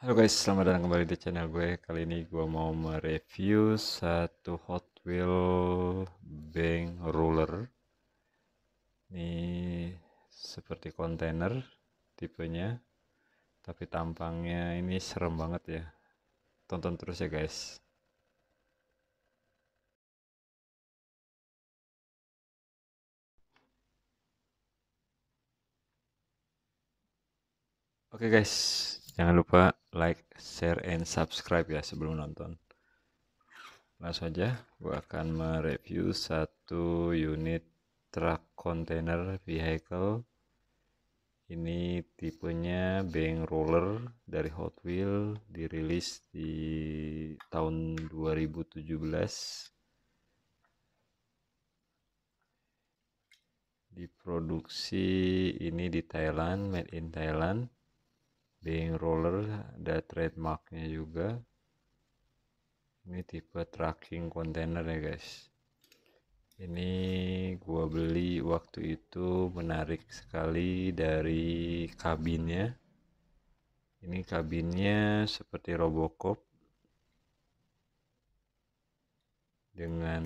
Halo guys, selamat datang kembali di channel gue. Kali ini gue mau mereview satu Hot Wheel Bank Ruler. Ini seperti kontainer tipenya, tapi tampangnya ini serem banget ya. Tonton terus ya guys. Oke okay guys, jangan lupa like, share, and subscribe ya sebelum nonton. Langsung aja, gue akan mereview satu unit truck container vehicle. Ini tipenya bank roller dari Hot Wheel dirilis di tahun 2017. Diproduksi ini di Thailand, made in Thailand Being roller ada trademarknya juga. Ini tipe tracking container ya guys. Ini gua beli waktu itu menarik sekali dari kabinnya. Ini kabinnya seperti Robocop dengan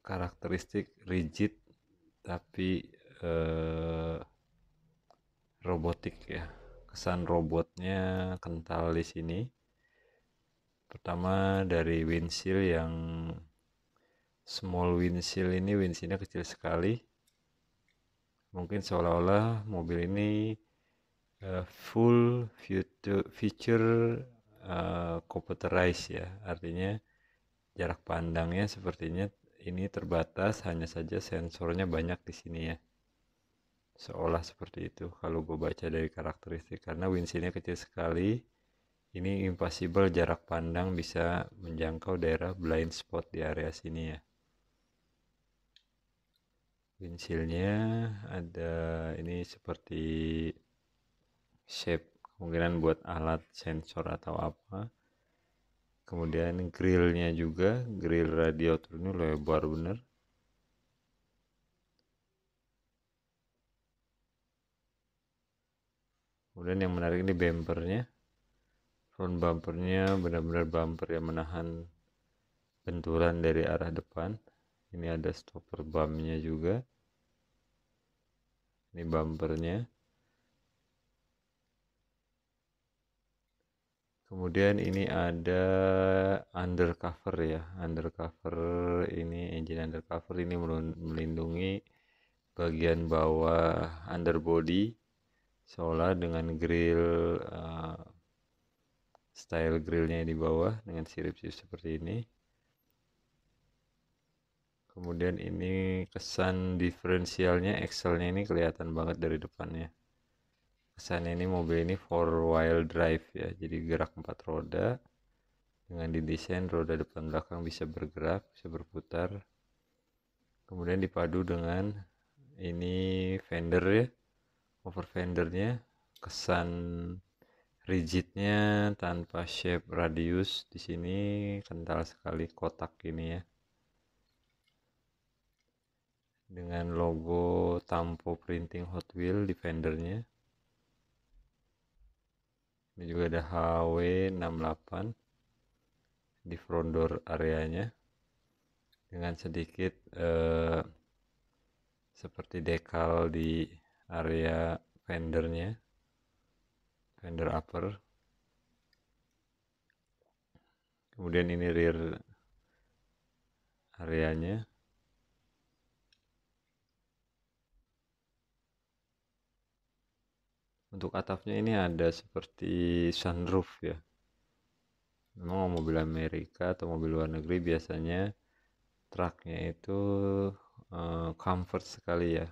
karakteristik rigid tapi eh, robotik ya kesan robotnya kental di sini pertama dari windshield yang small windshield ini windshieldnya kecil sekali mungkin seolah-olah mobil ini uh, full future, feature uh, computerized ya artinya jarak pandangnya sepertinya ini terbatas hanya saja sensornya banyak di sini ya seolah seperti itu kalau gue baca dari karakteristik karena windshield kecil sekali ini impossible jarak pandang bisa menjangkau daerah blind spot di area sini ya windshieldnya ada ini seperti shape kemungkinan buat alat sensor atau apa kemudian grillnya juga grill radiator ini lebar bener kemudian yang menarik ini bumpernya front bumpernya benar-benar bumper yang menahan benturan dari arah depan ini ada stopper bumpnya juga ini bumpernya kemudian ini ada undercover ya undercover ini engine undercover ini melindungi bagian bawah underbody solar dengan grill uh, style grillnya di bawah dengan sirip-sirip seperti ini kemudian ini kesan diferensialnya Excelnya ini kelihatan banget dari depannya kesan ini mobil ini four wheel drive ya jadi gerak empat roda dengan didesain roda depan belakang bisa bergerak bisa berputar kemudian dipadu dengan ini fender ya Overfendernya kesan rigidnya tanpa shape radius di sini kental sekali kotak ini ya dengan logo Tampo Printing Hot Wheel di fendernya ini juga ada HW68 di front door areanya dengan sedikit eh, seperti dekal di area fendernya fender upper kemudian ini rear areanya untuk atapnya ini ada seperti sunroof ya memang mobil Amerika atau mobil luar negeri biasanya truknya itu uh, comfort sekali ya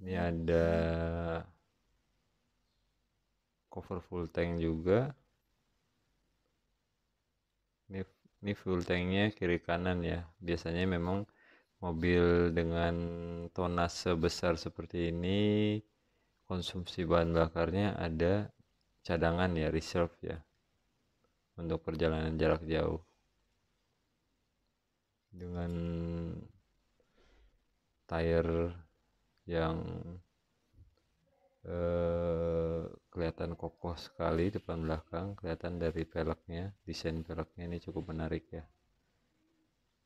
ini ada cover full tank juga ini, ini full tanknya kiri kanan ya biasanya memang mobil dengan tonase besar seperti ini konsumsi bahan bakarnya ada cadangan ya reserve ya untuk perjalanan jarak jauh dengan tire yang eh, kelihatan kokoh sekali depan belakang kelihatan dari velgnya desain velgnya ini cukup menarik ya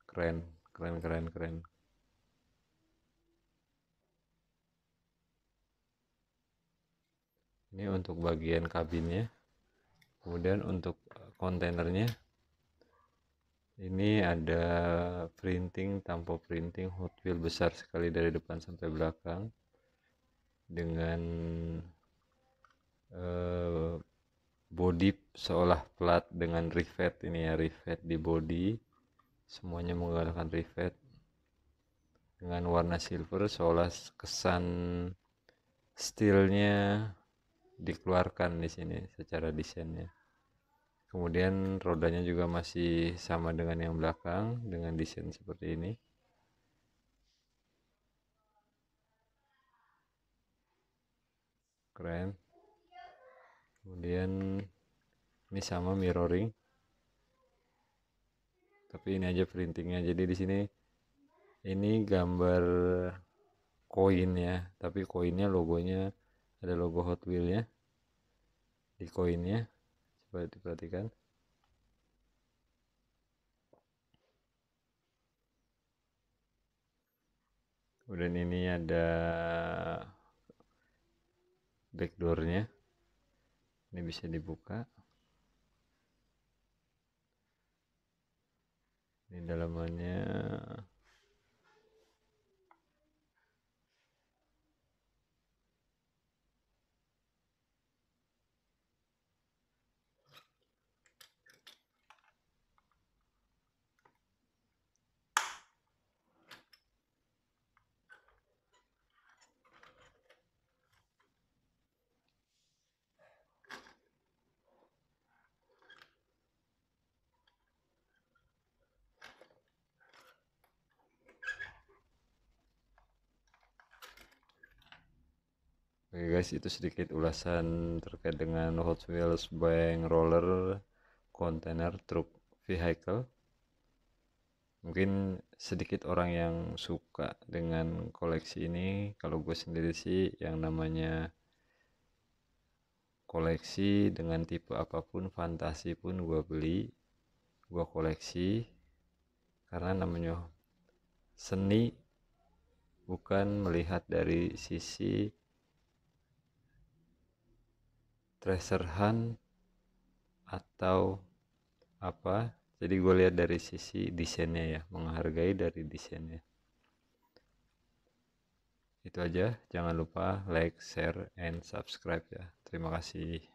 keren keren keren keren ini untuk bagian kabinnya kemudian untuk kontainernya ini ada printing tanpa printing Hot Wheel besar sekali dari depan sampai belakang dengan eh, body seolah plat dengan rivet ini ya rivet di body semuanya menggunakan rivet dengan warna silver seolah kesan steelnya dikeluarkan di sini secara desainnya kemudian rodanya juga masih sama dengan yang belakang dengan desain seperti ini keren kemudian ini sama mirroring tapi ini aja printingnya jadi di sini ini gambar koin ya tapi koinnya logonya ada logo Hot Wheels ya di koinnya coba diperhatikan kemudian ini ada backdoornya ini bisa dibuka ini dalamannya Oke guys, itu sedikit ulasan terkait dengan Hot Wheels Bank Roller Container Truck Vehicle. Mungkin sedikit orang yang suka dengan koleksi ini. Kalau gue sendiri sih yang namanya koleksi dengan tipe apapun, fantasi pun gue beli, gue koleksi. Karena namanya seni bukan melihat dari sisi treasure hunt atau apa jadi gue lihat dari sisi desainnya ya menghargai dari desainnya itu aja jangan lupa like share and subscribe ya terima kasih